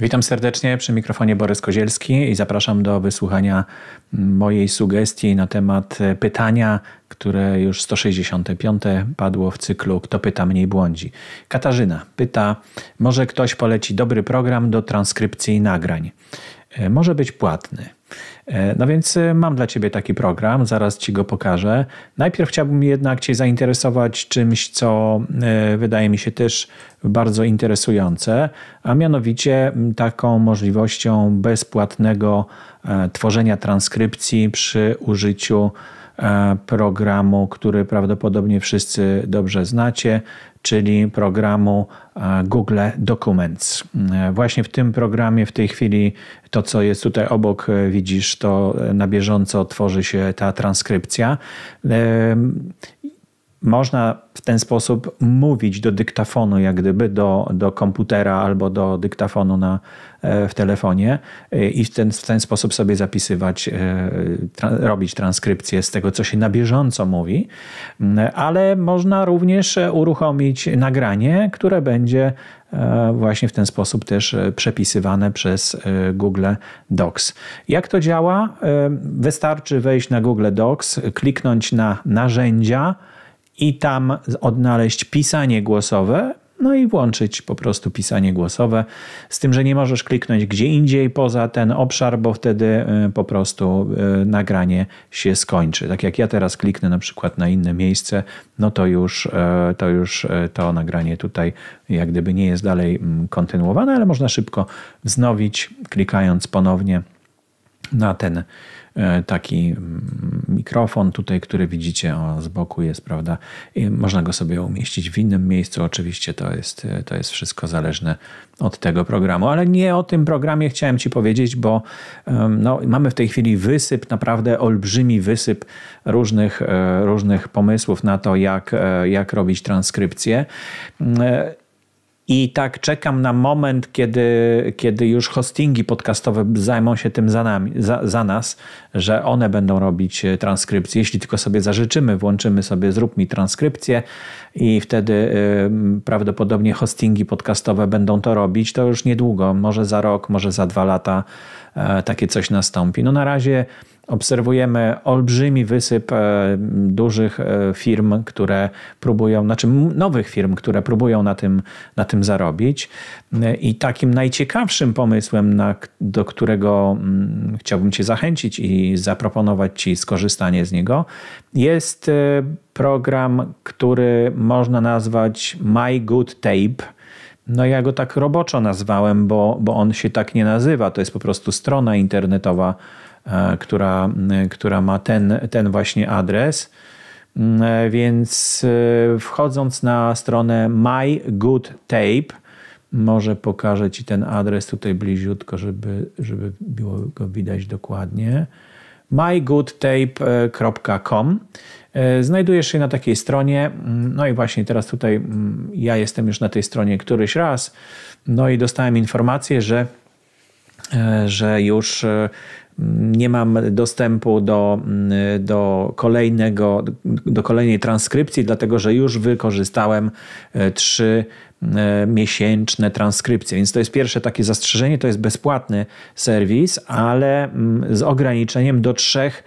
Witam serdecznie przy mikrofonie Borys Kozielski i zapraszam do wysłuchania mojej sugestii na temat e, pytania, które już 165 padło w cyklu Kto pyta mniej błądzi. Katarzyna pyta, może ktoś poleci dobry program do transkrypcji nagrań. E, może być płatny. E, no więc e, mam dla Ciebie taki program, zaraz Ci go pokażę. Najpierw chciałbym jednak Cię zainteresować czymś, co wydaje mi się też bardzo interesujące, a mianowicie taką możliwością bezpłatnego tworzenia transkrypcji przy użyciu E, programu, który prawdopodobnie wszyscy dobrze znacie, czyli programu e, Google Documents. E, właśnie w tym programie w tej chwili to, co jest tutaj obok, widzisz, to na bieżąco tworzy się ta transkrypcja można w ten sposób mówić do dyktafonu, jak gdyby do, do komputera albo do dyktafonu na, e, w telefonie e, i w ten, w ten sposób sobie zapisywać, e, tra robić transkrypcję z tego, co się na bieżąco mówi, mm, ale można również uruchomić nagranie, które będzie właśnie w ten sposób też przepisywane przez Google Docs. Jak to działa? Wystarczy wejść na Google Docs, kliknąć na narzędzia, i tam odnaleźć pisanie głosowe, no i włączyć po prostu pisanie głosowe, z tym, że nie możesz kliknąć gdzie indziej poza ten obszar, bo wtedy y, po prostu y, nagranie się skończy. Tak jak ja teraz kliknę na przykład na inne miejsce, no to już y, to, już to nagranie tutaj jak gdyby nie jest dalej mm, kontynuowane, ale można szybko wznowić, klikając ponownie na ten e, taki mm, mikrofon tutaj, który widzicie o, z boku jest, prawda? I można go sobie umieścić w innym miejscu. Oczywiście to jest, e, to jest wszystko zależne od tego programu, ale nie o tym programie chciałem Ci powiedzieć, bo no, mamy w tej chwili wysyp, naprawdę olbrzymi wysyp różnych, e, różnych pomysłów na to, jak, jak robić transkrypcję. I tak czekam na moment, kiedy, kiedy już hostingi podcastowe zajmą się tym za, nami, za, za nas, że one będą robić e, transkrypcję. Jeśli tylko sobie zażyczymy, włączymy sobie, zrób mi transkrypcję i wtedy y, prawdopodobnie hostingi podcastowe będą to robić. To już niedługo, może za rok, może za dwa lata y, takie coś nastąpi. No na razie obserwujemy olbrzymi wysyp e, dużych e, firm, które próbują, znaczy nowych firm, które próbują na tym, na tym zarobić. E, I takim najciekawszym pomysłem, na, do którego mm, chciałbym Cię zachęcić i zaproponować Ci skorzystanie z niego, jest program, który można nazwać My Good Tape. No ja go tak roboczo nazwałem, bo, bo on się tak nie nazywa. To jest po prostu strona internetowa, E, która, e, która ma ten, ten właśnie adres. Mm, e, więc wchodząc na stronę My Good Tape, może pokażę Ci ten adres tutaj bliziutko, żeby, żeby było go widać dokładnie. mygoodtape.com Znajdujesz się na takiej stronie. Mm, no i właśnie teraz tutaj mm, ja jestem już na tej stronie któryś raz. No i dostałem informację, że E, że już e, nie mam dostępu do, do, kolejnego, do kolejnej transkrypcji, dlatego że już wykorzystałem e, trzy miesięczne transkrypcje. Więc to jest pierwsze takie zastrzeżenie, to jest bezpłatny serwis, ale z ograniczeniem do trzech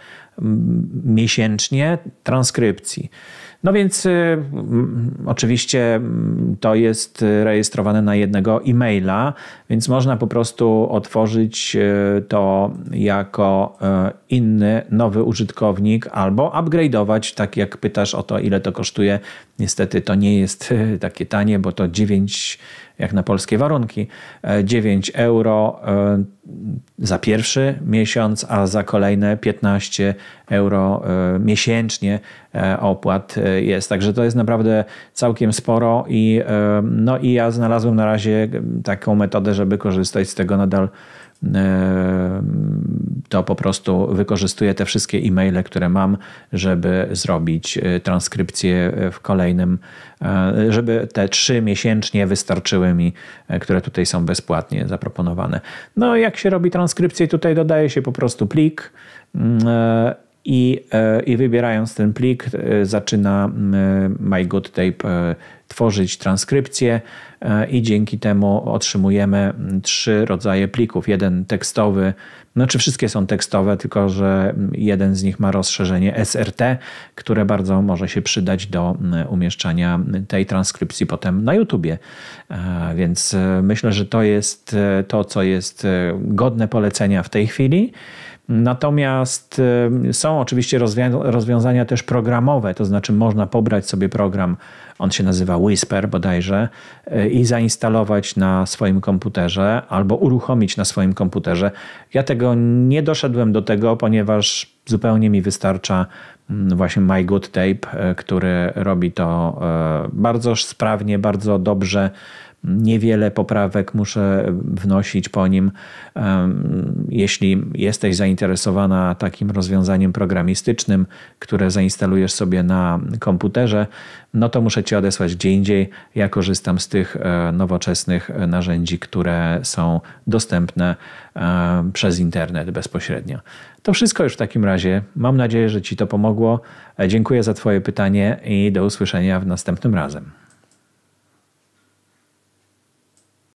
miesięcznie transkrypcji. No więc y, oczywiście to jest rejestrowane na jednego e-maila, więc można po prostu otworzyć y, to jako y, inny, nowy użytkownik albo upgrade'ować, tak jak pytasz o to, ile to kosztuje. Niestety to nie jest takie tanie, bo to 9, jak na polskie warunki, 9 euro za pierwszy miesiąc, a za kolejne 15 euro e, miesięcznie e, opłat e, jest. Także to jest naprawdę całkiem sporo i no i ja znalazłem na razie taką metodę, żeby korzystać z tego nadal to po prostu wykorzystuję te wszystkie e-maile, które mam, żeby zrobić e, transkrypcję e, w kolejnym, e, żeby te trzy miesięcznie wystarczyły mi, które tutaj są bezpłatnie zaproponowane. No, jak się robi transkrypcję, tutaj dodaje się po prostu plik mm, i, e, i wybierając ten plik e, zaczyna MyGoodTape e, tworzyć transkrypcję i dzięki temu otrzymujemy trzy rodzaje plików. Jeden tekstowy, znaczy wszystkie są tekstowe, tylko że jeden z nich ma rozszerzenie SRT, które bardzo może się przydać do umieszczania tej transkrypcji potem na YouTubie. Więc myślę, że to jest to, co jest godne polecenia w tej chwili. Natomiast y, są oczywiście rozwiązania też programowe, to znaczy można pobrać sobie program, on się nazywa Whisper bodajże, y, i zainstalować na swoim komputerze albo uruchomić na swoim komputerze. Ja tego nie doszedłem do tego, ponieważ zupełnie mi wystarcza mm, właśnie My Good Tape, y, który robi to bardzo sprawnie, bardzo dobrze Niewiele poprawek muszę wnosić po nim. Jeśli jesteś zainteresowana takim rozwiązaniem programistycznym, które zainstalujesz sobie na komputerze, no to muszę ci odesłać gdzie indziej. Ja korzystam z tych e, nowoczesnych e, narzędzi, które są dostępne e, przez internet bezpośrednio. To wszystko już w takim razie. Mam nadzieję, że Ci to pomogło. Dziękuję za Twoje pytanie i do usłyszenia w następnym razem.